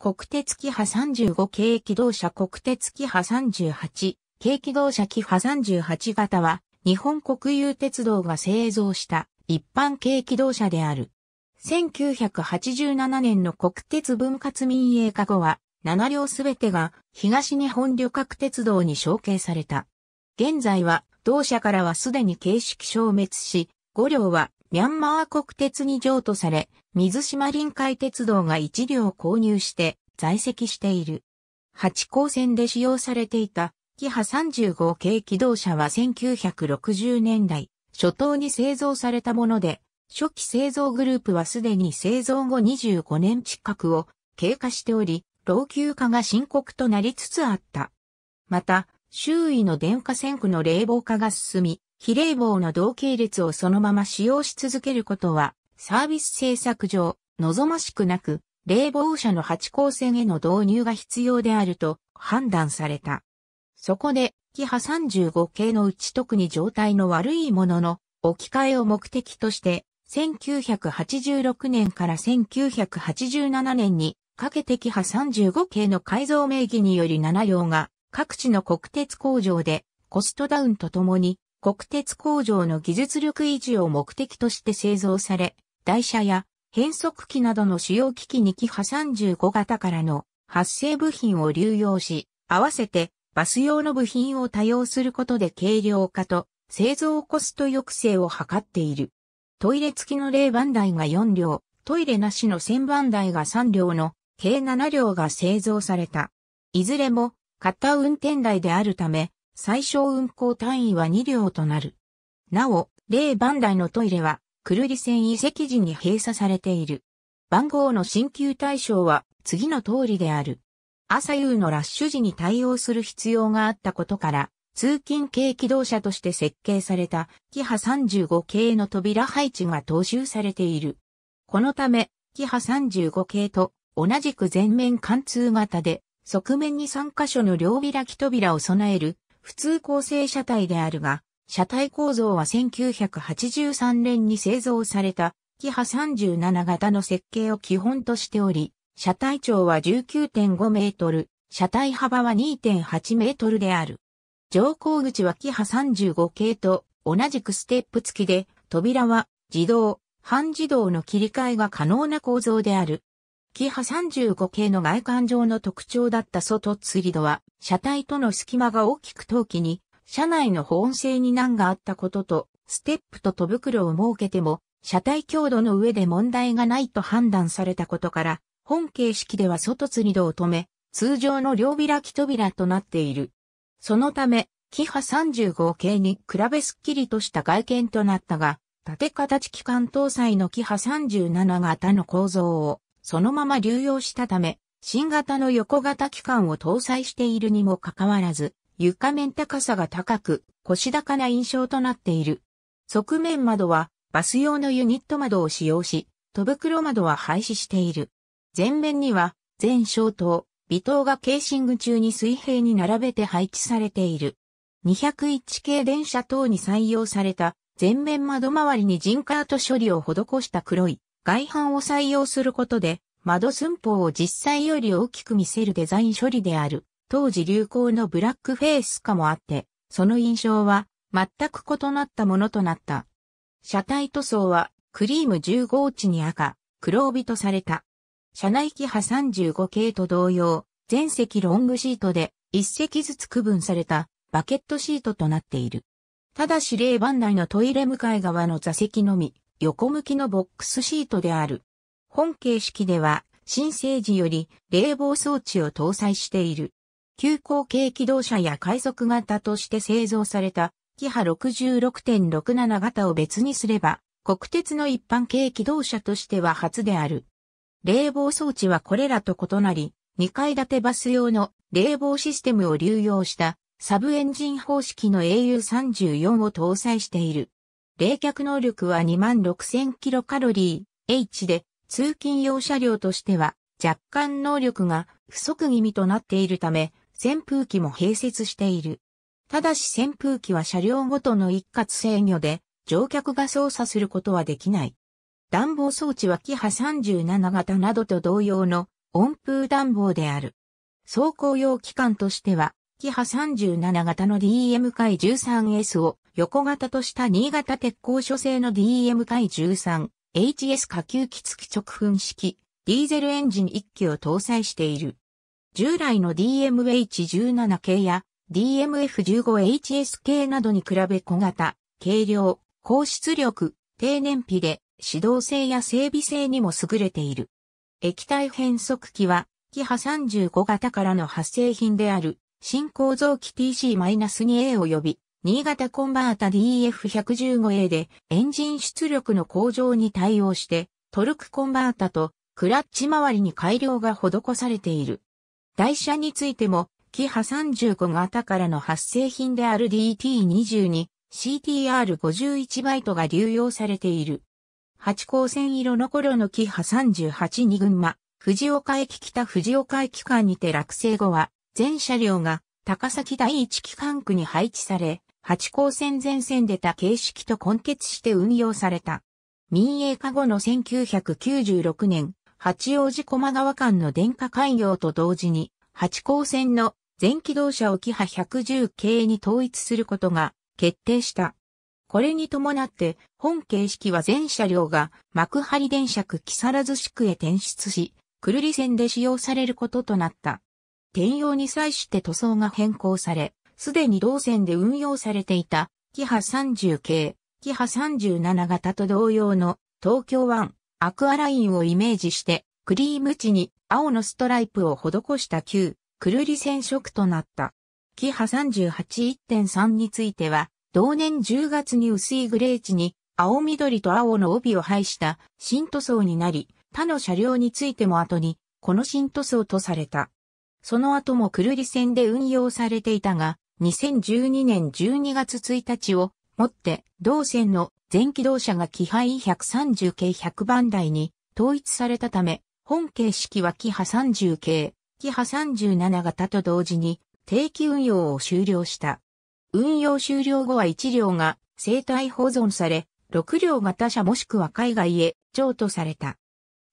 国鉄キハ35軽機動車国鉄キハ38軽機動車キハ38型は日本国有鉄道が製造した一般軽機動車である。1987年の国鉄分割民営化後は7両すべてが東日本旅客鉄道に承継された。現在は同社からはすでに形式消滅し、5両はミャンマー国鉄に譲渡され、水島臨海鉄道が一両購入して在籍している。八高線で使用されていた、キハ35系機動車は1960年代、初頭に製造されたもので、初期製造グループはすでに製造後25年近くを経過しており、老朽化が深刻となりつつあった。また、周囲の電化線区の冷房化が進み、比例棒の同系列をそのまま使用し続けることは、サービス政策上、望ましくなく、冷房車の八光線への導入が必要であると判断された。そこで、キハ35系のうち特に状態の悪いものの置き換えを目的として、1986年から1987年にかけてキハ35系の改造名義により7両が各地の国鉄工場でコストダウンとともに国鉄工場の技術力維持を目的として製造され、台車や変速機などの主要機器2機派35型からの発生部品を流用し、合わせてバス用の部品を多用することで軽量化と製造コスト抑制を図っている。トイレ付きの0番台が4両、トイレなしの1000番台が3両の計7両が製造された。いずれも、片運転台であるため、最小運行単位は2両となる。なお、例番台のトイレは、久留里線遺跡時に閉鎖されている。番号の新旧対象は、次の通りである。朝夕のラッシュ時に対応する必要があったことから、通勤系機動車として設計された、キハ35系の扉配置が踏襲されている。このため、キハ35系と同じく全面貫通型で、側面に3箇所の両開き扉を備える普通構成車体であるが、車体構造は1983年に製造された、キハ37型の設計を基本としており、車体長は19.5メートル、車体幅は2.8メートルである。乗降口はキハ35系と同じくステップ付きで、扉は自動、半自動の切り替えが可能な構造である。キハ35系の外観上の特徴だった外釣り戸は、車体との隙間が大きく陶器に、車内の保温性に難があったことと、ステップと戸袋を設けても、車体強度の上で問題がないと判断されたことから、本形式では外釣り戸を止め、通常の両開き扉となっている。そのため、キハ35系に比べすっきりとした外見となったが、縦形機関搭載のキハ37型の構造をそのまま流用したため、新型の横型機関を搭載しているにもかかわらず、床面高さが高く、腰高な印象となっている。側面窓は、バス用のユニット窓を使用し、戸袋窓は廃止している。前面には、全小灯、微灯がケーシング中に水平に並べて配置されている。201系電車等に採用された前面窓周りに人カート処理を施した黒い外板を採用することで、窓寸法を実際より大きく見せるデザイン処理である、当時流行のブラックフェイス化もあって、その印象は全く異なったものとなった。車体塗装はクリーム15オチに赤、黒帯とされた。車内機派35系と同様、全席ロングシートで1席ずつ区分されたバケットシートとなっている。ただし霊番内のトイレ向かい側の座席のみ、横向きのボックスシートである。本形式では、新生児より冷房装置を搭載している。急行軽機動車や快速型として製造された、キハ66.67型を別にすれば、国鉄の一般軽機動車としては初である。冷房装置はこれらと異なり、2階建てバス用の冷房システムを流用したサブエンジン方式の AU34 を搭載している。冷却能力は26000キロカロリー H で、通勤用車両としては若干能力が不足気味となっているため、扇風機も併設している。ただし扇風機は車両ごとの一括制御で、乗客が操作することはできない。暖房装置はキハ37型などと同様の温風暖房である。走行用機関としては、キハ37型の DM 回 13S を横型とした新潟鉄鋼所製の DM 回 13HS 下級機付き直噴式ディーゼルエンジン1機を搭載している。従来の DMH17 系や DMF15HS 系などに比べ小型、軽量、高出力、低燃費で、指導性や整備性にも優れている。液体変速機は、キハ35型からの発生品である、新構造機 TC-2A 及び新潟コンバータ DF115A でエンジン出力の向上に対応してトルクコンバータとクラッチ周りに改良が施されている。台車についても、キハ35型からの発生品である DT22、CTR51 バイトが流用されている。八甲線色の頃のキハ38に群馬、藤岡駅北藤岡駅間にて落成後は、全車両が高崎第一機関区に配置され、八高線前線でた形式と混結して運用された。民営化後の1996年、八王子駒川間の電化開業と同時に、八高線の全機動車をキハ110系に統一することが決定した。これに伴って、本形式は全車両が幕張電車区木更津地区へ転出し、くるり線で使用されることとなった。転用に際して塗装が変更され、すでに同線で運用されていた、キハ30系、キハ37型と同様の東京湾アクアラインをイメージして、クリーム地に青のストライプを施した旧、くるり染色となった。キハ38.1.3については、同年10月に薄いグレー地に青緑と青の帯を配した新塗装になり、他の車両についても後に、この新塗装とされた。その後もくるり線で運用されていたが、2012年12月1日をもって同線の全機動車が機配130系100番台に統一されたため、本形式は機派30系、機ハ37型と同時に定期運用を終了した。運用終了後は1両が生体保存され、6両が他社もしくは海外へ譲渡された。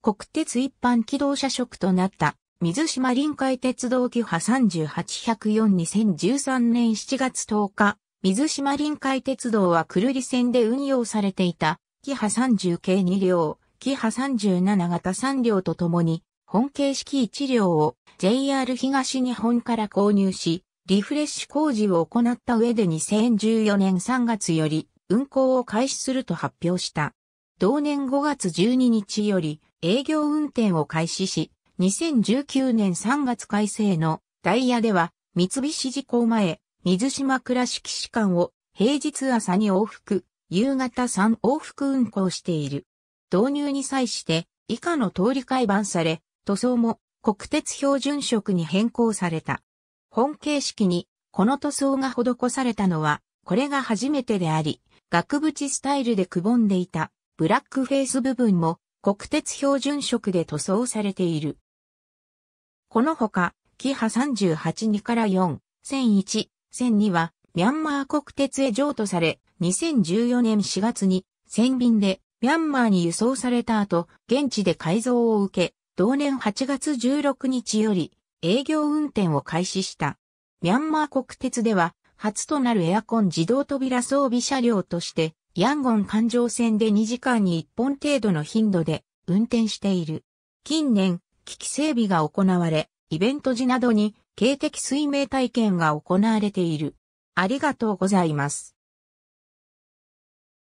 国鉄一般機動車職となった水島臨海鉄道キハ38104-2013年7月10日、水島臨海鉄道はクルリ線で運用されていた、キハ30系2両、キハ37型3両とともに、本形式1両を JR 東日本から購入し、リフレッシュ工事を行った上で2014年3月より運行を開始すると発表した。同年5月12日より営業運転を開始し、2019年3月改正のダイヤでは、三菱事故前、水島倉敷士官を平日朝に往復、夕方3往復運行している。導入に際して以下の通り改版され、塗装も国鉄標準色に変更された。本形式にこの塗装が施されたのは、これが初めてであり、額縁スタイルでくぼんでいたブラックフェイス部分も国鉄標準色で塗装されている。このほか、キハ382から4、1001、1002は、ミャンマー国鉄へ譲渡され、2014年4月に、船便で、ミャンマーに輸送された後、現地で改造を受け、同年8月16日より、営業運転を開始した。ミャンマー国鉄では、初となるエアコン自動扉装備車両として、ヤンゴン環状線で2時間に1本程度の頻度で運転している。近年、機器整備が行われ、イベント時などに、警笛水明体験が行われている。ありがとうございます。